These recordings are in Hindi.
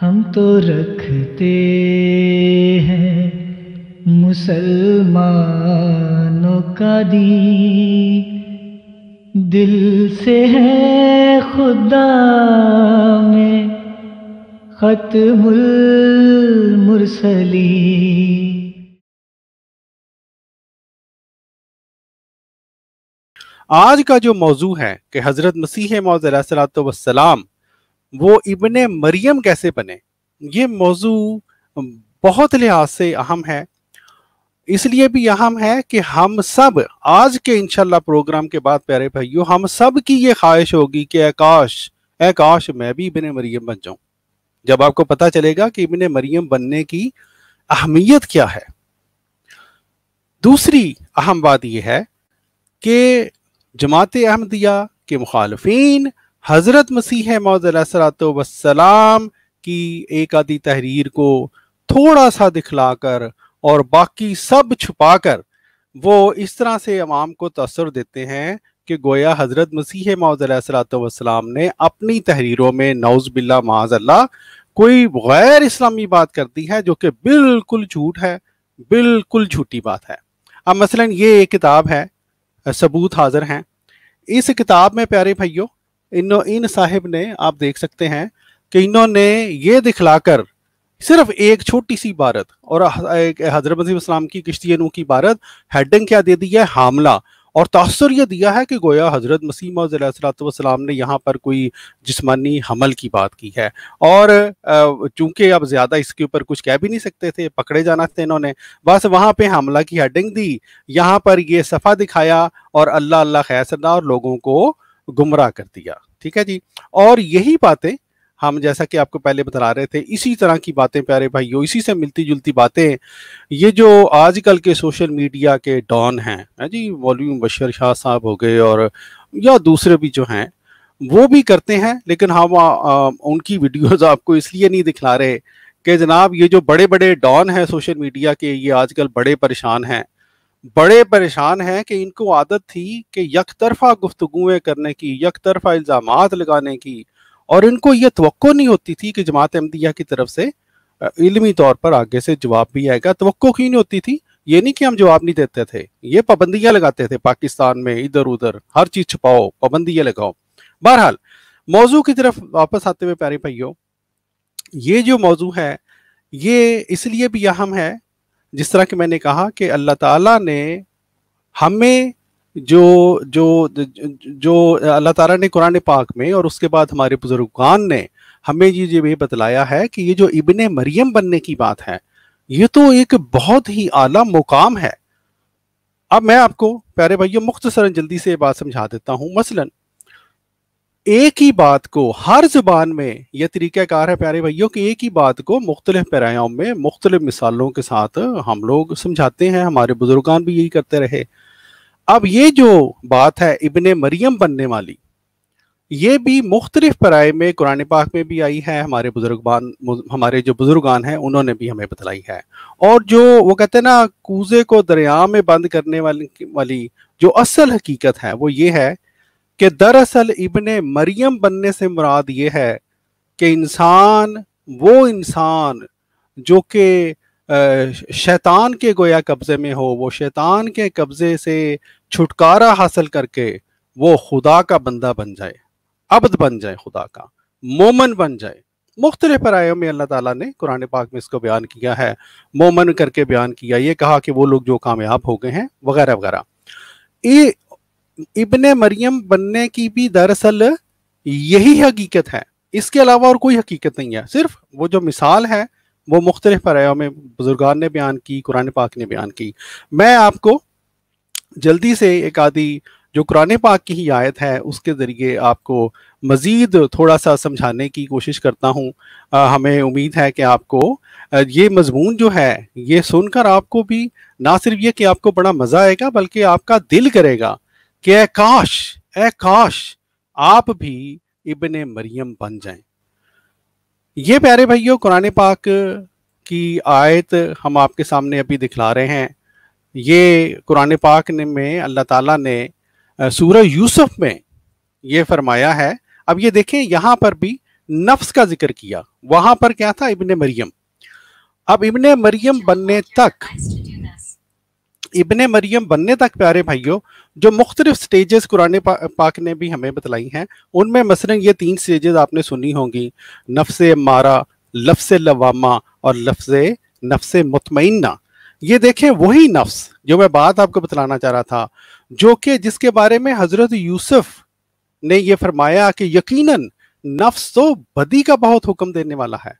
हम तो रखते हैं मुसलमानों का दी दिल से है खुदा में खत्मुल मुरसली आज का जो मौजू है कि हज़रत मसीह वसलाम वो इबन मरियम कैसे बने ये मौजू बहुत लिहाज से अहम है इसलिए भी अहम है कि हम सब आज के इनशाला प्रोग्राम के बाद प्यारे भाइयों हम सब की ये ख्वाहिश होगी कि आकाश आकाश मैं भी इबन मरियम बन जाऊं जब आपको पता चलेगा कि इबन मरियम बनने की अहमियत क्या है दूसरी अहम बात यह है कि जमात अहमदिया के मुखालफी हज़रत मसीह मौदलाम की एक आधी तहरीर को थोड़ा सा दिखलाकर और बाकी सब छुपाकर वो इस तरह से अवाम को तसर देते हैं कि गोया हज़रत मसीह मौदलाम ने अपनी तहरीरों में नौज बिल्ला माजल्ला कोई गैर इस्लामी बात करती है जो कि बिल्कुल झूठ है बिल्कुल झूठी बात है अब मसलन ये एक किताब है सबूत हाजिर हैं इस किताब में प्यारे भाइयों इन इन साहिब ने आप देख सकते हैं कि इन्होंने ये दिखलाकर सिर्फ एक छोटी सी भारत और हजरत मसीम इस्लाम की किश्ती नू की भारत हेडिंग क्या दे दी है हामला और तासर यह दिया है कि गोया हजरत मसीम सलाम ने यहाँ पर कोई जिसमानी हमल की बात की है और चूंकि अब ज़्यादा इसके ऊपर कुछ कह भी नहीं सकते थे पकड़े जाना थे इन्होंने बस वहाँ पे हमला की हेडिंग दी यहाँ पर ये सफ़ा दिखाया और अल्लाह अल्लाह खैसरना और लोगों को गुमराह कर दिया ठीक है जी और यही बातें हम जैसा कि आपको पहले बता रहे थे इसी तरह की बातें प्यारे भाइयों इसी से मिलती जुलती बातें ये जो आजकल के सोशल मीडिया के डॉन हैं जी वॉल्यूम बशर शाह साहब हो गए और या दूसरे भी जो हैं वो भी करते हैं लेकिन हम हाँ उनकी वीडियोस आपको इसलिए नहीं दिखला रहे कि जनाब ये जो बड़े बड़े डॉन हैं सोशल मीडिया के ये आजकल बड़े परेशान हैं बड़े परेशान हैं कि इनको आदत थी कि यक तरफा गुफ्तगुएं करने की यक तरफा इल्ज़ाम लगाने की और इनको ये तो नहीं होती थी कि जमात अहमदिया की तरफ से इलमी तौर पर आगे से जवाब भी आएगा तो क्यों नहीं होती थी ये नहीं कि हम जवाब नहीं देते थे ये पाबंदियां लगाते थे पाकिस्तान में इधर उधर हर चीज छुपाओ पाबंदियां लगाओ बहरहाल मौजू की तरफ वापस आते हुए प्यारे भाइयों ये जो मौजू है ये इसलिए भी अहम है जिस तरह कि मैंने कहा कि अल्लाह ताला ने हमें जो जो जो अल्लाह ताला ने कुरान पाक में और उसके बाद हमारे बुजुर्गान ने हमें ये ये बतलाया है कि ये जो इबन मरियम बनने की बात है ये तो एक बहुत ही आला मुकाम है अब मैं आपको प्यारे भाइयों मुख्तसरन जल्दी से बात समझा देता हूँ मसलन एक ही बात को हर जुबान में यह तरीक़ाकार है प्यारे भाइयों कि एक ही बात को मुख्तलिफ पैरायाम में मुख्तलिफ मिसालों के साथ हम लोग समझाते हैं हमारे बुजुर्गान भी यही करते रहे अब ये जो बात है इबन मरियम बनने वाली ये भी मुख्तलिफ पराय में कुरान पाक में भी आई है हमारे बुजुर्गबान हमारे जो बुजुर्गान हैं उन्होंने भी हमें बतलाई है और जो वो कहते हैं ना कूजे को दरिया में बंद करने वाली वाली जो असल हकीकत है वो ये है कि दरअसल इबन मरियम बनने से मुराद ये है कि इंसान वो इंसान जो कि शैतान के गोया कब्ज़े में हो वो शैतान के कब्ज़े से छुटकारा हासिल करके वो खुदा का बंदा बन जाए अब्द बन जाए खुदा का मोमन बन जाए मुख्तलि रायों में अल्लाह ताला ने कुरान पाक में इसको बयान किया है मोमन करके बयान किया ये कहा कि वो लोग जो कामयाब हो गए हैं वगैरह वगैरह इबन मरियम बनने की भी दरअसल यही हकीकत है इसके अलावा और कोई हकीकत नहीं है सिर्फ वो जो मिसाल है वो मुख्तलिफ आया में बुजुर्गान ने बयान की कुरान पाक ने बयान की मैं आपको जल्दी से एक आदि जो कुरान पाक की ही आयत है उसके ज़रिए आपको मज़ीद थोड़ा सा समझाने की कोशिश करता हूँ हमें उम्मीद है कि आपको ये मजमून जो है ये सुनकर आपको भी ना सिर्फ ये कि आपको बड़ा मज़ा आएगा बल्कि आपका दिल करेगा कि ए काश ए काश आप भी इबन मरियम बन जाएं ये प्यारे भाइयों कुरान पाक की आयत हम आपके सामने अभी दिखला रहे हैं ये कुरान पाक ने में अल्लाह ताला ने सूरह यूसुफ में ये फरमाया है अब ये देखें यहाँ पर भी नफ्स का जिक्र किया वहाँ पर क्या था इबन मरियम अब इबन मरियम बनने तक इबन मरियम बनने तक प्यारे भाइयों जो मुख्तलिफ स्टेजेस कुरान पा, पाक ने भी हमें बतलाई हैं उनमें मसलन ये तीन स्टेजेस आपने सुनी होंगी नफ्स मारा लफ्स लवामा और लफ्स नफ्स मुतमना ये देखें वही नफ्स जो मैं बात आपको बतलाना चाह रहा था जो कि जिसके बारे में हज़रत यूसुफ ने यह फरमाया कि यकीनन नफ्स तो बदी का बहुत हुक्म देने वाला है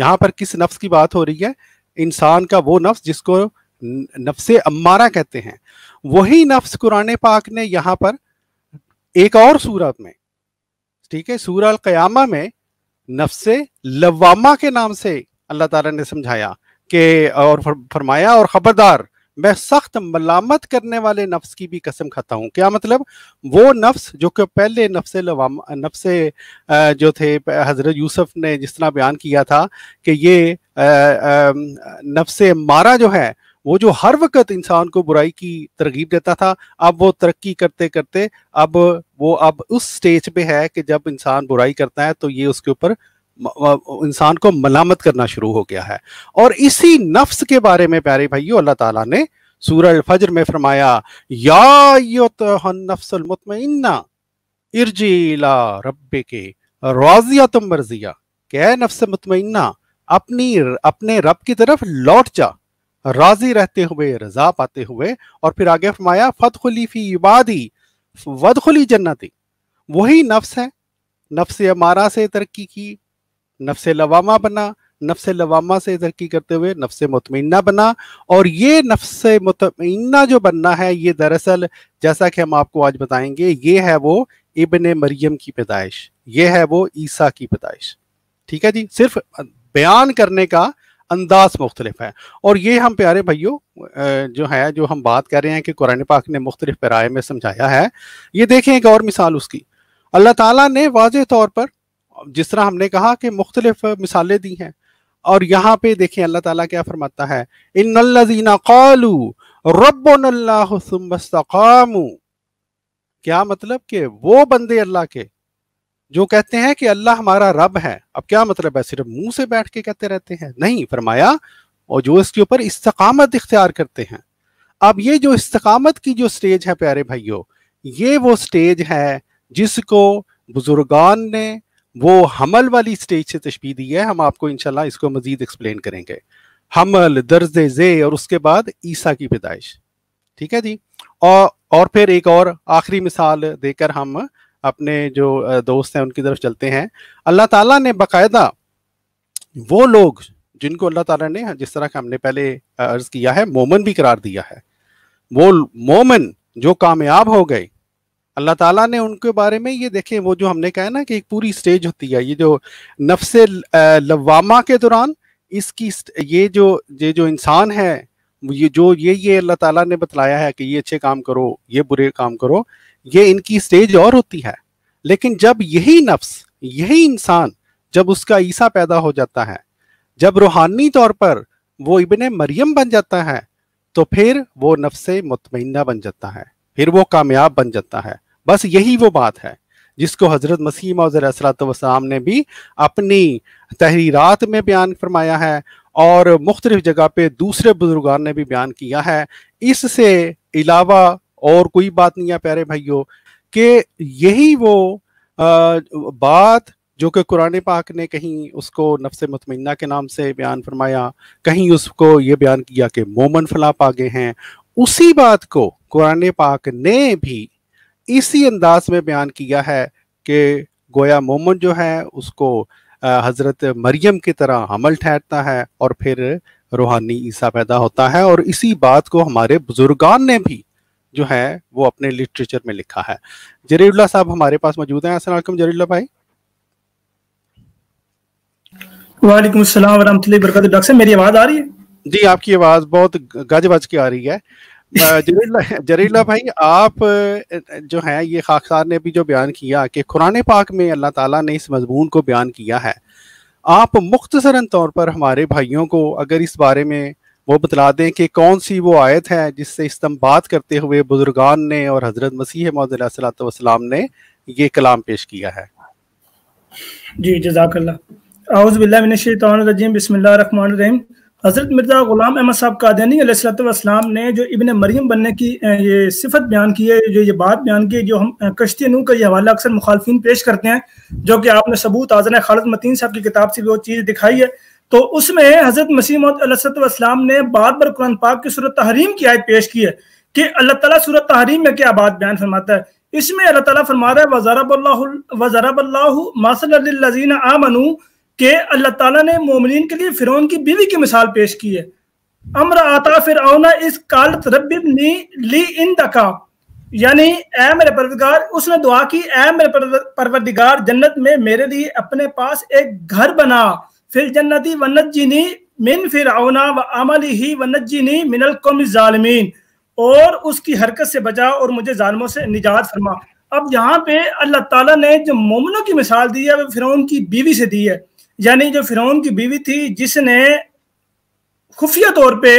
यहाँ पर किस नफ्स की बात हो रही है इंसान का वो नफ्स जिसको नफ्स अम्मारा कहते हैं वही नफ्स कुरान पाक ने यहाँ पर एक और सूरत में ठीक है सूर क़यामा में नफ्स लवामा के नाम से अल्लाह ताला ने समझाया कि और फरमाया और ख़बरदार मैं सख्त मलामत करने वाले नफ्स की भी कसम खाता हूँ क्या मतलब वो नफ्स जो कि पहले नफ्स लवाम नफ्स जो थे हज़रत यूसुफ ने जिस तरह बयान किया था कि ये नफ्स मारा जो है वो जो हर वक्त इंसान को बुराई की तरगीब देता था अब वो तरक्की करते करते अब वो अब उस स्टेज पे है कि जब इंसान बुराई करता है तो ये उसके ऊपर इंसान को मलामत करना शुरू हो गया है और इसी नफ्स के बारे में प्यारे भाइयों अल्लाह ताला ने सूरह फजर में फरमाया या नफ्सल मुतमइन्ना इरजीला रब्बे के रोजिया तुम मर्जिया क्या नफ्स मुतमइन्ना अपनी अपने रब की तरफ लौट जा राजी रहते हुए रजा पाते हुए और फिर आगे फरमाया फतखली फी इबादी खुली जन्नती वही नफ्स है नफ्स अमारा से तरक्की की नफ्स लवामा बना नफ्स लवामा से तरक्की करते हुए नफ्स मतमिना बना और ये नफ्स मतमिना जो बनना है ये दरअसल जैसा कि हम आपको आज बताएंगे ये है वो इबन मरियम की पैदाइश ये है वो ईसा की पैदाइश ठीक है जी सिर्फ बयान करने का अंदाज मुख्तलिफ है और ये हम प्यारे भाइयों जो है जो हम बात कर रहे हैं कि कुरान पाक ने मुख्तलिफ पैराए में समझाया है ये देखें एक और मिसाल उसकी अल्लाह ताला ने वाज तौर पर जिस तरह हमने कहा कि मुख्तलिफ मिसालें दी हैं और यहाँ पे देखें अल्लाह ताला क्या फरमाता है इन कौलू रबाम क्या मतलब कि वो बंदे अल्लाह के जो कहते हैं कि अल्लाह हमारा रब है अब क्या मतलब है सिर्फ मुंह से बैठ के कहते रहते हैं नहीं फरमाया और जो इसके ऊपर इस्तकामत इख्तियार करते हैं अब ये जो इस्तकामत की जो स्टेज है प्यारे भाइयों ये वो स्टेज है जिसको बुजुर्गान ने वो हमल वाली स्टेज से तशबी दी है हम आपको इनशाला इसको मजीद एक्सप्लेन करेंगे हमल दर्ज जे और उसके बाद ईसा की पैदाइश ठीक है जी और और फिर एक और आखिरी मिसाल देकर हम अपने जो दोस्त हैं उनकी तरफ चलते हैं अल्लाह ताला ने बकायदा वो लोग जिनको अल्लाह ताला ने जिस तरह का हमने पहले अर्ज किया है मोमन भी करार दिया है वो मोमन जो कामयाब हो गए अल्लाह ताला ने उनके बारे में ये देखें वो जो हमने कहा ना कि एक पूरी स्टेज होती है ये जो नफ्स लवामा के दौरान इसकी ये जो ये जो इंसान है ये जो ये ये अल्लाह ताला ने बतलाया है कि ये अच्छे काम करो ये बुरे काम करो ये इनकी स्टेज और होती है लेकिन जब यही नफ्स यही इंसान जब उसका ईसा पैदा हो जाता है जब रूहानी तौर पर वो इबन मरियम बन जाता है तो फिर वो नफ्स मुतमना बन जाता है फिर वो कामयाब बन जाता है बस यही वो बात है जिसको हज़रत मसीह मौजराम ने भी अपनी तहरीरात में बयान फरमाया है और मुख्तलिफ जगह पे दूसरे बुजुर्गान ने भी बयान किया है इससे अलावा और कोई बात नहीं है प्यारे भाइयों कि यही वो आ, बात जो कि कुरान पाक ने कहीं उसको नफ्स मतमिना के नाम से बयान फरमाया कहीं उसको ये बयान किया कि मोमन फला पागे हैं उसी बात को कुरान पाक ने भी इसी अंदाज में बयान किया है कि गोया मोमन जो है उसको हज़रत मरियम की तरह हमल ठहरता है और फिर रूहानी ईसा पैदा होता है और इसी बात को हमारे बुजुर्गान ने भी जो है वो अपने लिटरेचर में लिखा है जरीउल्ला साहब हमारे पास मौजूद हैं असलम जरीउल्ला भाई वालेकुम अस्सलाम वरहमतुल्लाहि वबरकातुहू डॉक्टर साहब मेरी आवाज़ आ रही है जी आपकी आवाज़ बहुत गज बज के आ रही है जरीला भाई आप जो है ये खाकसार ने भी जो बयान किया कि कुरान पाक में अल्लाह ताला ने इस मजमून को बयान किया है आप मुख्तसरन तौर पर हमारे भाइयों को अगर इस बारे में वो बतला दें कि कौन सी वो आयत है जिससे इस्तम्बात करते हुए बुजुर्गान ने और हज़रत मसीह मोहम्मद ने ये कलाम पेश किया है जी जजाकल्ला हज़रत मिर्ज़ा ग़ुलाम अहमद साहब कादनी अलैहिस्सलाम ने जो इबन मरियम बनने की ये सिफत बयान की है जो ये बात बयान की है जो हम कश्ती नू का ये हवाला अक्सर मुखालफी पेश करते हैं जो कि आपने सबूत आज़न खालद मतीन साहब की किताब से भी वो चीज़ दिखाई है तो उसमें हजरत मसीम ने बार बार कुरान पाक की सूरत तहरीम की आयत पेश की है कि अल्लाह ताला सूरत तहरीम में क्या बात बयान फरमाता है इसमें अल्लाह ताला फरमा रहा है वजारबल्लाजीन आमनू के अल्लाह ताला ने मोमिन के लिए फिर की बीवी की मिसाल पेश की है अमर आता फिरौना इस काल रबी ली इन दका यानी ए मेरे परवरदिगार उसने दुआ की ए मेरे परवरदिगार जन्नत में मेरे लिए अपने पास एक घर बना फिर जन्नति वनजिनी मिन फिरौना व अमल ही वनजिनी मिनल कौम जालमीन और उसकी हरकत से बचा और मुझे जालमों से निजात फरमा अब यहाँ पे अल्लाह ताला ने जो मोमनों की मिसाल दी है वो फिरौन की बीवी से दी है यानी जो फिरौन की बीवी थी जिसने खुफिया तौर पे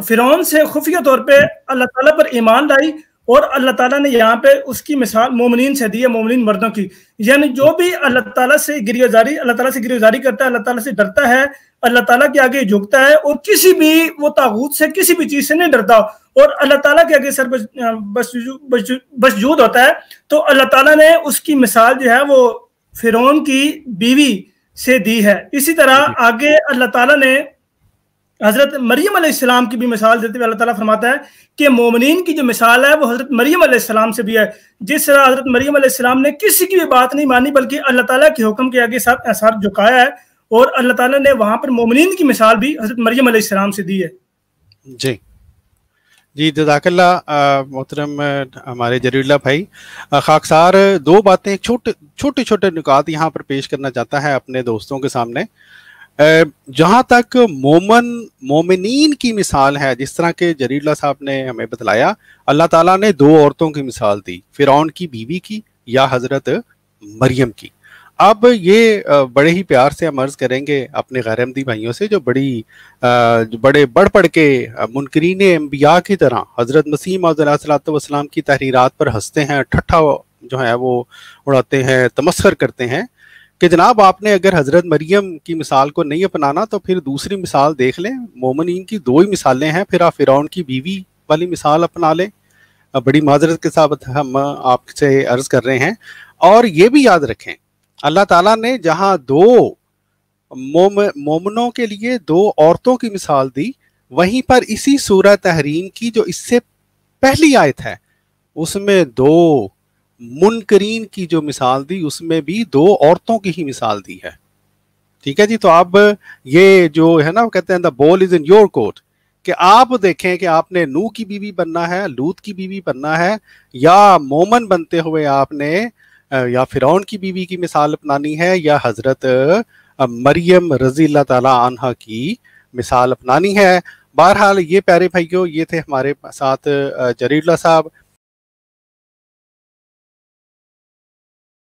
फिरौन से खुफिया तौर पे अल्लाह ताला पर ईमान लाई और अल्लाह ताला ने यहाँ पे उसकी मिसाल मोमिन से दी है मोमिन मर्दों की यानी जो भी अल्लाह ताला से गिरजारी अल्लाह ताला से गिरजारी करता है अल्लाह ताला से डरता है अल्लाह ताला के आगे झुकता है और किसी भी वो ताबूत से किसी भी चीज से नहीं डरता और अल्लाह ताला के आगे सर बस बस बसजूद होता है तो अल्लाह ताला ने उसकी मिसाल जो है वो फिरौन की बीवी से दी है इसी तरह आगे अल्लाह ताला ने हज़रत मरियम अलैहिस्सलाम की भी मिसाल देते हुए अल्लाह ताला फरमाता है कि मोमिन की जो मिसाल है वो हज़रत मरियम अलैहिस्सलाम से भी है जिस तरह हज़रत मरियम अलैहिस्सलाम ने किसी की भी बात नहीं मानी बल्कि अल्लाह ताला के हुक्म के आगे साथ साथ झुकाया है और अल्लाह ताला ने वहां पर मोमिन की मिसाल भी हज़रत मरियम अलैहिस्सलाम से दी है जी जी जजाकल्ला मोहतरम हमारे जरीला भाई खाकसार दो बातें छोटे छोटे छोटे निकात यहाँ पर पेश करना चाहता है अपने दोस्तों के सामने जहां तक मोमन मोमिन की मिसाल है जिस तरह के जरीला साहब ने हमें बतलाया अल्लाह ताला ने दो औरतों की मिसाल दी फिर की बीवी की या हजरत मरियम की अब ये बड़े ही प्यार से हम अर्ज करेंगे अपने गैरमदी भाइयों से जो बड़ी जो बड़े बढ़ पढ़ के मुनकरीन अम्बिया की तरह हज़रत मसीम सलाम की तहरीरत पर हंसते हैं ठट्ठा जो है वो उड़ाते हैं तमस्कर करते हैं कि जनाब आपने अगर हज़रत मरियम की मिसाल को नहीं अपनाना तो फिर दूसरी मिसाल देख लें मोमिन की दो ही मिसालें हैं फिर आप फिरौन की बीवी वाली मिसाल अपना लें बड़ी माजरत के साथ हम आपसे अर्ज कर रहे हैं और ये भी याद रखें अल्लाह ताला ने जहां दो मोम मोमनों के लिए दो औरतों की मिसाल दी वहीं पर इसी सूरह तहरीन की जो इससे पहली आयत है उसमें दो मुनकरीन की जो मिसाल दी उसमें भी दो औरतों की ही मिसाल दी है ठीक है जी तो अब ये जो है ना कहते हैं the ball is in your court कि आप देखें कि आपने नू की बीवी बनना है लूत की बीवी बनना है या मोमन बनते हुए आपने या फिर की बीवी की मिसाल अपनानी है या हजरत मरियम रजी तला की मिसाल अपनानी है बहरहाल ये प्यारे भाइयों ये थे हमारे साथ जरीला साहब